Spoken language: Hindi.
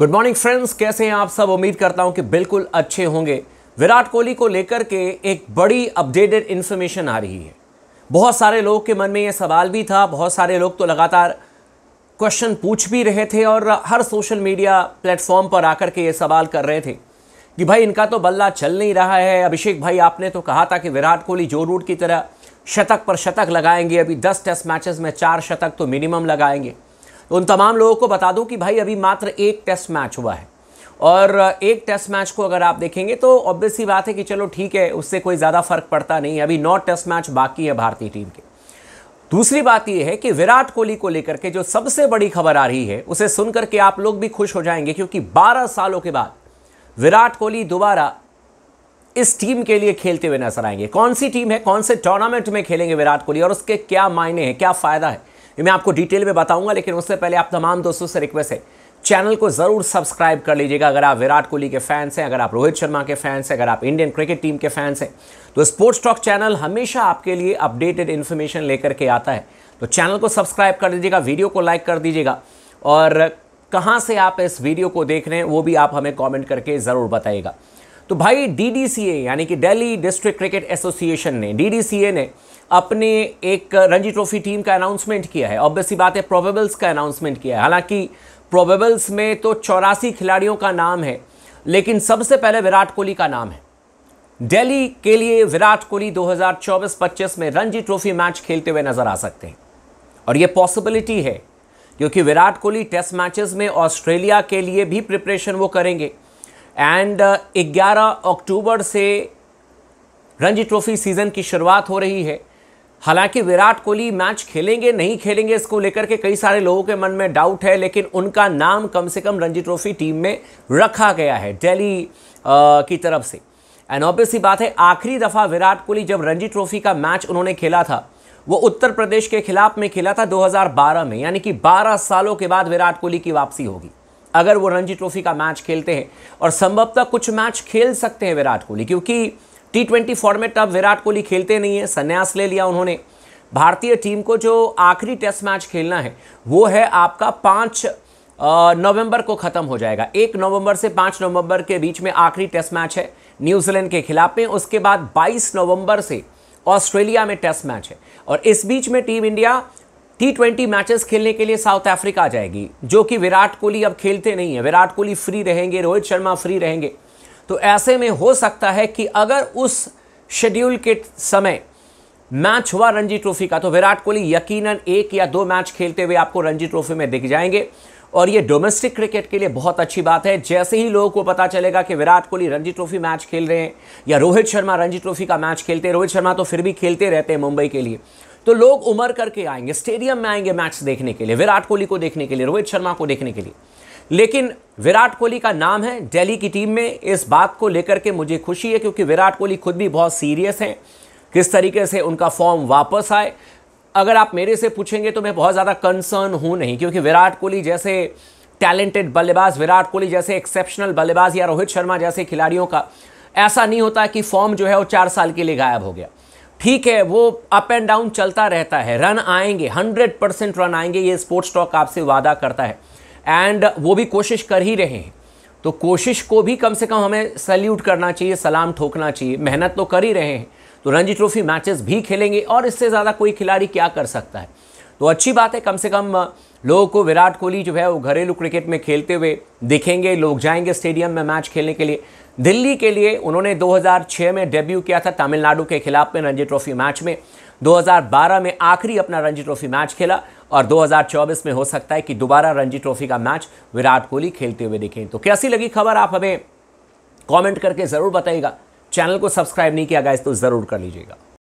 गुड मॉर्निंग फ्रेंड्स कैसे हैं आप सब उम्मीद करता हूं कि बिल्कुल अच्छे होंगे विराट कोहली को लेकर के एक बड़ी अपडेटेड इन्फॉर्मेशन आ रही है बहुत सारे लोग के मन में ये सवाल भी था बहुत सारे लोग तो लगातार क्वेश्चन पूछ भी रहे थे और हर सोशल मीडिया प्लेटफॉर्म पर आकर के ये सवाल कर रहे थे कि भाई इनका तो बल्ला चल नहीं रहा है अभिषेक भाई आपने तो कहा था कि विराट कोहली जो रूट की तरह शतक पर शतक लगाएंगे अभी दस टेस्ट मैचेस में चार शतक तो मिनिमम लगाएंगे उन तमाम लोगों को बता दूं कि भाई अभी मात्र एक टेस्ट मैच हुआ है और एक टेस्ट मैच को अगर आप देखेंगे तो ऑब्वियस ही बात है कि चलो ठीक है उससे कोई ज़्यादा फर्क पड़ता नहीं अभी नौ टेस्ट मैच बाकी है भारतीय टीम के दूसरी बात यह है कि विराट कोहली को लेकर के जो सबसे बड़ी खबर आ रही है उसे सुनकर के आप लोग भी खुश हो जाएंगे क्योंकि 12 सालों के बाद विराट कोहली दोबारा इस टीम के लिए खेलते हुए नजर आएंगे कौन सी टीम है कौन से टूर्नामेंट में खेलेंगे विराट कोहली और उसके क्या मायने हैं क्या फ़ायदा है ये मैं आपको डिटेल में बताऊंगा लेकिन उससे पहले आप तमाम दोस्तों से रिक्वेस्ट है चैनल को ज़रूर सब्सक्राइब कर लीजिएगा अगर आप विराट कोहली के फैंस हैं अगर आप रोहित शर्मा के फैंस हैं अगर आप इंडियन क्रिकेट टीम के फैंस हैं तो स्पोर्ट्स टॉक चैनल हमेशा आपके लिए अपडेटेड इन्फॉर्मेशन लेकर के आता है तो चैनल को सब्सक्राइब कर दीजिएगा वीडियो को लाइक कर दीजिएगा और कहाँ से आप इस वीडियो को देख रहे हैं वो भी आप हमें कॉमेंट करके ज़रूर बताइएगा तो भाई डीडीसीए यानी कि दिल्ली डिस्ट्रिक्ट क्रिकेट एसोसिएशन ने डीडीसीए ने अपने एक रणजी ट्रॉफी टीम का अनाउंसमेंट किया है ऑब्वियसली बात है प्रोबेबल्स का अनाउंसमेंट किया है हालांकि प्रोबेबल्स में तो चौरासी खिलाड़ियों का नाम है लेकिन सबसे पहले विराट कोहली का नाम है दिल्ली के लिए विराट कोहली 2024-25 में रणजी ट्रॉफी मैच खेलते हुए नजर आ सकते हैं और ये पॉसिबिलिटी है क्योंकि विराट कोहली टेस्ट मैचेस में ऑस्ट्रेलिया के लिए भी प्रिपरेशन वो करेंगे एंड 11 uh, अक्टूबर से रणजी ट्रॉफी सीज़न की शुरुआत हो रही है हालांकि विराट कोहली मैच खेलेंगे नहीं खेलेंगे इसको लेकर के कई सारे लोगों के मन में डाउट है लेकिन उनका नाम कम से कम रणजी ट्रॉफी टीम में रखा गया है दिल्ली uh, की तरफ से एंड ऑब्वियसली बात है आखिरी दफ़ा विराट कोहली जब रणजी ट्रॉफी का मैच उन्होंने खेला था वो उत्तर प्रदेश के खिलाफ में खेला था 2012 में यानी कि 12 सालों के बाद विराट कोहली की वापसी होगी अगर वो रणजी ट्रॉफी का मैच खेलते हैं और संभवतः कुछ मैच खेल सकते हैं विराट कोहली क्योंकि टी ट्वेंटी फॉर्मेट अब विराट कोहली खेलते नहीं है संन्यास ले लिया उन्होंने भारतीय टीम को जो आखिरी टेस्ट मैच खेलना है वो है आपका पाँच नवंबर को ख़त्म हो जाएगा एक नवंबर से पाँच नवंबर के बीच में आखिरी टेस्ट मैच है न्यूजीलैंड के खिलाफ में उसके बाद बाईस नवंबर से ऑस्ट्रेलिया में टेस्ट मैच है और इस बीच में team India T twenty matches खेलने के लिए साउथ अफ्रीका आ जाएगी जो कि विराट कोहली अब खेलते नहीं है विराट कोहली फ्री रहेंगे रोहित शर्मा फ्री रहेंगे तो ऐसे में हो सकता है कि अगर उस शेड्यूल के समय मैच हुआ रणजी ट्रॉफी का तो विराट कोहली यकीनन एक या दो मैच खेलते हुए आपको रणजी ट्रॉफी में दिख जाएंगे और ये डोमेस्टिक क्रिकेट के लिए बहुत अच्छी बात है जैसे ही लोगों को पता चलेगा कि विराट कोहली रणजी ट्रॉफी मैच खेल रहे हैं या रोहित शर्मा रणजी ट्रॉफी का मैच खेलते हैं रोहित शर्मा तो फिर भी खेलते रहते हैं मुंबई के लिए तो लोग उमर करके आएंगे स्टेडियम में आएंगे मैच देखने के लिए विराट कोहली को देखने के लिए रोहित शर्मा को देखने के लिए लेकिन विराट कोहली का नाम है दिल्ली की टीम में इस बात को लेकर के मुझे खुशी है क्योंकि विराट कोहली खुद भी बहुत सीरियस हैं किस तरीके से उनका फॉर्म वापस आए अगर आप मेरे से पूछेंगे तो मैं बहुत ज़्यादा कंसर्न हूँ नहीं क्योंकि विराट कोहली जैसे टैलेंटेड बल्लेबाज विराट कोहली जैसे एक्सेप्शनल बल्लेबाज या रोहित शर्मा जैसे खिलाड़ियों का ऐसा नहीं होता कि फॉर्म जो है वो चार साल के लिए गायब हो गया ठीक है वो अप एंड डाउन चलता रहता है रन आएंगे हंड्रेड परसेंट रन आएंगे ये स्पोर्ट्स स्टॉक आपसे वादा करता है एंड वो भी कोशिश कर ही रहे हैं तो कोशिश को भी कम से कम हमें सल्यूट करना चाहिए सलाम ठोकना चाहिए मेहनत तो कर ही रहे हैं तो रणजी ट्रॉफी मैचेस भी खेलेंगे और इससे ज़्यादा कोई खिलाड़ी क्या कर सकता है तो अच्छी बात है कम से कम लोगों को विराट कोहली जो है वो घरेलू क्रिकेट में खेलते हुए दिखेंगे लोग जाएंगे स्टेडियम में मैच खेलने के लिए दिल्ली के लिए उन्होंने 2006 में डेब्यू किया था तमिलनाडु के खिलाफ में रणजी ट्रॉफी मैच में 2012 में आखिरी अपना रणजी ट्रॉफी मैच खेला और 2024 में हो सकता है कि दोबारा रणजी ट्रॉफी का मैच विराट कोहली खेलते हुए दिखें तो कैसी लगी खबर आप हमें कमेंट करके ज़रूर बताइएगा चैनल को सब्सक्राइब नहीं किया गया तो ज़रूर कर लीजिएगा